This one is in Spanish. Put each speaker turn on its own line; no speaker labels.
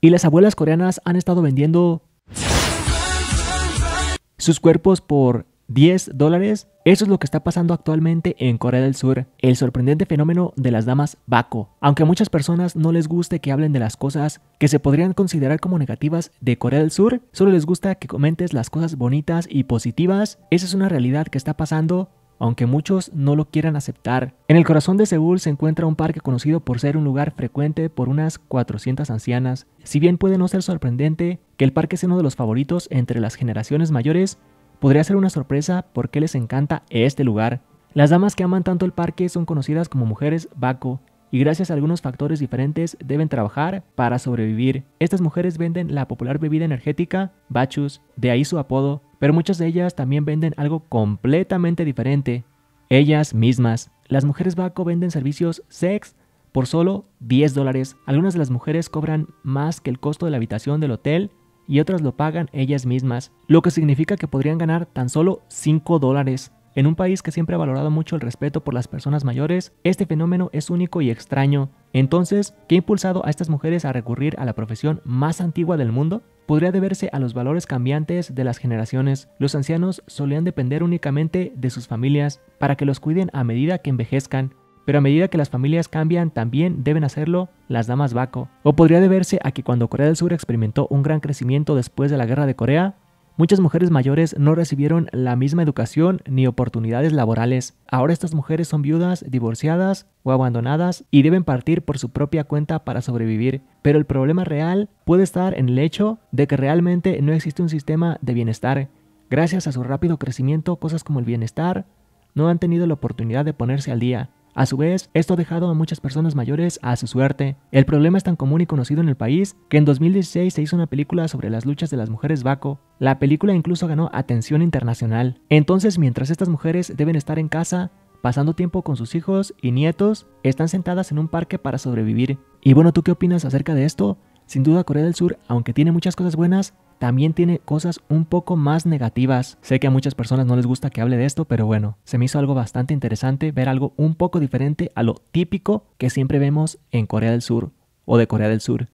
Y las abuelas coreanas han estado vendiendo sus cuerpos por 10 dólares. Eso es lo que está pasando actualmente en Corea del Sur, el sorprendente fenómeno de las damas Bako. Aunque a muchas personas no les guste que hablen de las cosas que se podrían considerar como negativas de Corea del Sur, solo les gusta que comentes las cosas bonitas y positivas. Esa es una realidad que está pasando aunque muchos no lo quieran aceptar. En el corazón de Seúl se encuentra un parque conocido por ser un lugar frecuente por unas 400 ancianas. Si bien puede no ser sorprendente que el parque sea uno de los favoritos entre las generaciones mayores, podría ser una sorpresa por qué les encanta este lugar. Las damas que aman tanto el parque son conocidas como mujeres Baco, y gracias a algunos factores diferentes deben trabajar para sobrevivir. Estas mujeres venden la popular bebida energética Bachus, de ahí su apodo, pero muchas de ellas también venden algo completamente diferente. Ellas mismas, las mujeres Baco venden servicios sex por solo 10 dólares. Algunas de las mujeres cobran más que el costo de la habitación del hotel y otras lo pagan ellas mismas, lo que significa que podrían ganar tan solo 5 dólares. En un país que siempre ha valorado mucho el respeto por las personas mayores, este fenómeno es único y extraño. Entonces, ¿qué ha impulsado a estas mujeres a recurrir a la profesión más antigua del mundo? podría deberse a los valores cambiantes de las generaciones. Los ancianos solían depender únicamente de sus familias para que los cuiden a medida que envejezcan, pero a medida que las familias cambian también deben hacerlo las damas Baco. O podría deberse a que cuando Corea del Sur experimentó un gran crecimiento después de la Guerra de Corea, Muchas mujeres mayores no recibieron la misma educación ni oportunidades laborales. Ahora estas mujeres son viudas, divorciadas o abandonadas y deben partir por su propia cuenta para sobrevivir. Pero el problema real puede estar en el hecho de que realmente no existe un sistema de bienestar. Gracias a su rápido crecimiento, cosas como el bienestar no han tenido la oportunidad de ponerse al día. A su vez, esto ha dejado a muchas personas mayores a su suerte. El problema es tan común y conocido en el país que en 2016 se hizo una película sobre las luchas de las mujeres Baco. La película incluso ganó atención internacional. Entonces, mientras estas mujeres deben estar en casa, pasando tiempo con sus hijos y nietos, están sentadas en un parque para sobrevivir. Y bueno, ¿tú qué opinas acerca de esto? Sin duda Corea del Sur, aunque tiene muchas cosas buenas, también tiene cosas un poco más negativas. Sé que a muchas personas no les gusta que hable de esto, pero bueno, se me hizo algo bastante interesante ver algo un poco diferente a lo típico que siempre vemos en Corea del Sur o de Corea del Sur.